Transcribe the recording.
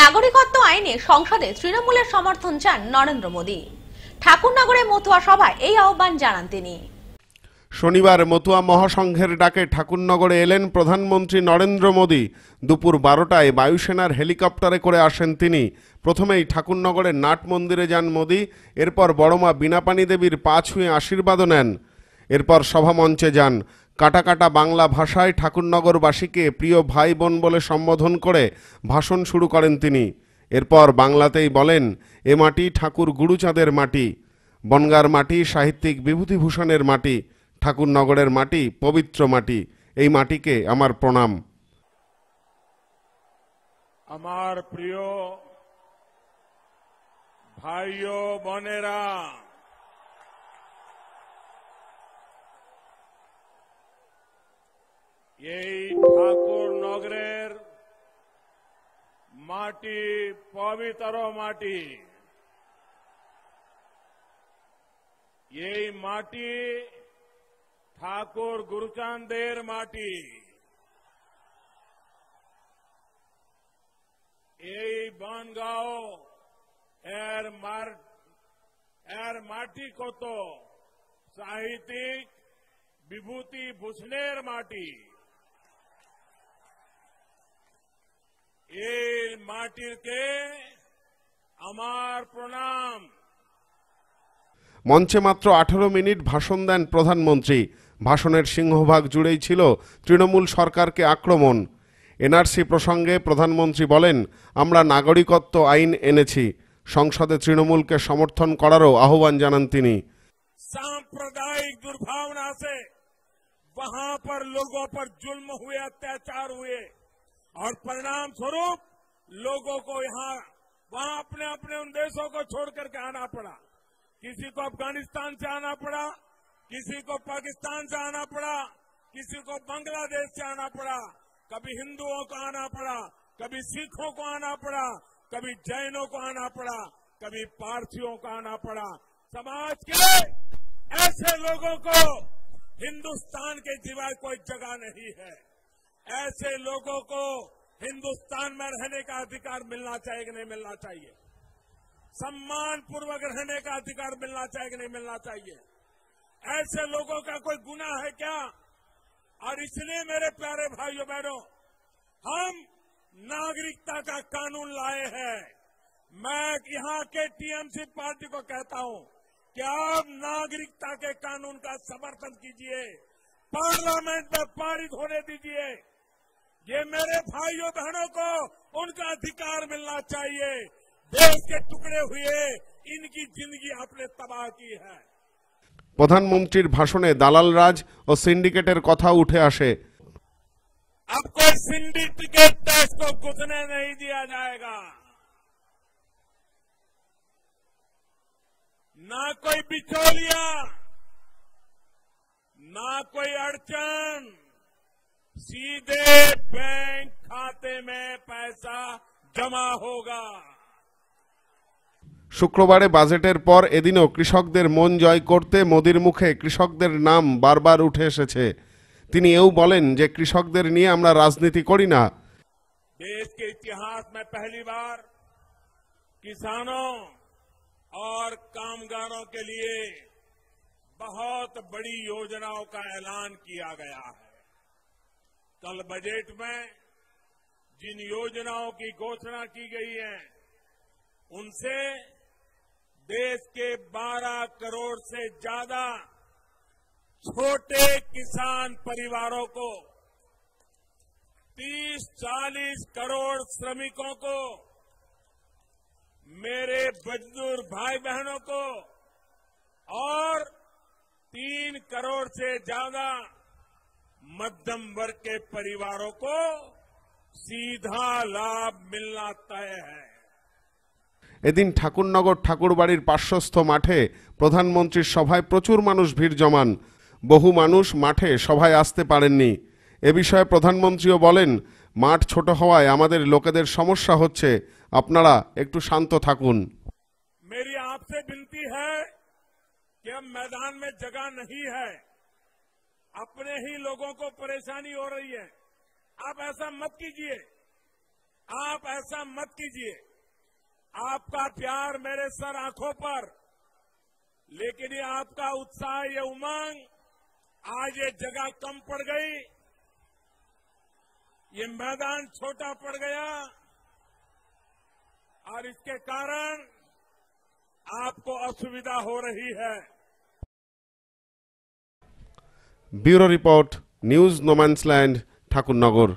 নাগরিকত্ব আইনে সংসদে তৃণমূলের সমর্থন চান নরেন্দ্র মোদী ঠাকুরনগরে মতুয়া সভায় এই আহ্বান জানান তিনি শনিবার মতুয়া মহাসংঘের ডাকে ঠাকুরনগরে এলেন প্রধানমন্ত্রী নরেন্দ্র মোদী দুপুর বারোটায় বায়ুসেনার হেলিকপ্টারে করে আসেন তিনি প্রথমেই ঠাকুরনগরের নাট মন্দিরে যান মোদী এরপর বড়মা বীণাপানি দেবীর পা ছুঁয়ে আশীর্বাদও নেন এরপর সভামঞ্চে যান কাটা কাটা বাংলা ভাষায় ঠাকুরনগরবাসীকে প্রিয় ভাই বোন বলে সম্বোধন করে ভাষণ শুরু করেন তিনি এরপর বাংলাতেই বলেন এ মাটি ঠাকুর গুরুচাঁদের মাটি বনগার মাটি সাহিত্যিক বিভূতিভূষণের মাটি ঠাকুরনগরের মাটি পবিত্র মাটি এই মাটিকে আমার প্রণাম আমার প্রিয় ভাইও বোনেরা माटी પવિતરો माटी ये माटी ठाकुर गुरुचांद देर माटी ये बानगांव एर मार एर माटी को तो साहित्यिक विभूति भूषणेर माटी এই মাটিরকে আমার প্রণাম মঞ্চে মাত্র আঠারো মিনিট ভাষণ দেন প্রধানমন্ত্রী ভাষণের সিংহভাগ জুড়েই ছিল তৃণমূল সরকারকে আক্রমণ এনআরসি প্রসঙ্গে প্রধানমন্ত্রী বলেন আমরা নাগরিকত্ব আইন এনেছি সংসদে তৃণমূলকে সমর্থন করারও আহ্বান জানান তিনি সাম্প্রদায়িক দুর্ভাবনা আছে और परिणाम स्वरूप लोगों को यहां वहां अपने अपने उन देशों को छोड़ करके आना पड़ा किसी को अफगानिस्तान से आना पड़ा किसी को पाकिस्तान से आना पड़ा किसी को बांग्लादेश से आना पड़ा कभी हिंदुओं को आना पड़ा कभी सिखों को आना पड़ा कभी जैनों को आना पड़ा कभी पारसियों को आना पड़ा समाज के ऐसे लोगों को हिंदुस्तान के सिवाय कोई जगह नहीं है ऐसे लोगों को हिंदुस्तान में रहने का अधिकार मिलना चाहिए कि नहीं मिलना चाहिए सम्मान पूर्वक रहने का अधिकार मिलना चाहिए कि नहीं मिलना चाहिए ऐसे लोगों का कोई गुना है क्या और इसलिए मेरे प्यारे भाइयों बहनों हम नागरिकता का कानून लाए हैं मैं यहां के टीएमसी पार्टी को कहता हूं कि आप नागरिकता के कानून का समर्थन कीजिए पार्लियामेंट में पारित होने दीजिए ये मेरे भाइयों बहनों को उनका अधिकार मिलना चाहिए देश के टुकड़े हुए इनकी जिंदगी आपने तबाह की है প্রধানমন্ত্রীর ভাষণে দালাল রাজ ও সিন্ডিকেটের কথা উঠে আসে आपको सिंडिकेट टैक्स को घुसने नहीं दिया जाएगा ना कोई बिचौलिया ना कोई अड़चन सीधे बैंक खाते में पैसा जमा होगा শুক্রবারে বাজেটের পর এদিনও কৃষকদের মন জয় করতে মোদির মুখে কৃষকদের নাম বারবার উঠে এসেছে তিনি এও বলেন যে কৃষকদের নিয়ে আমরা রাজনীতি করি না দেশকে ইতিহাস মে পহলি বার কিসানো और कामगारों के लिए बहुत बड़ी योजनाओं का ऐलान किया गया साल बजट में जिन योजनाओं की घोषणा की गई है उनसे देश के 12 करोड़ से ज्यादा छोटे किसान परिवारों को 30-40 करोड़ श्रमिकों को मेरे मजदूर भाई बहनों को और तीन करोड़ से ज्यादा मध्यम वर्ग के परिवारों को सीधा लाभ मिलना तय है এদিন ঠাকুরনগর ঠাকুরবাড়ির পার্শ্বস্থ মাঠে প্রধানমন্ত্রীর সভায় প্রচুর মানুষ ভিড় জমান বহু মানুষ মাঠে সভায় আসতে পারেননি এ বিষয়ে প্রধানমন্ত্রীও বলেন মাঠ ছোট হওয়ায় আমাদের লোকেদের সমস্যা হচ্ছে আপনারা একটু শান্ত থাকুন মেরি আপসে বিনতি হ্যাঁ জগা হ্যাঁ अपने ही लोगों को परेशानी हो रही है आप ऐसा मत कीजिए आप ऐसा मत कीजिए आपका प्यार मेरे सर आंखों पर लेकिन ये आपका उत्साह ये उमंग आज ये जगह कम पड़ गई ये मैदान छोटा पड़ गया और इसके कारण आपको असुविधा हो रही है bureau report news no man's land Thakurnagar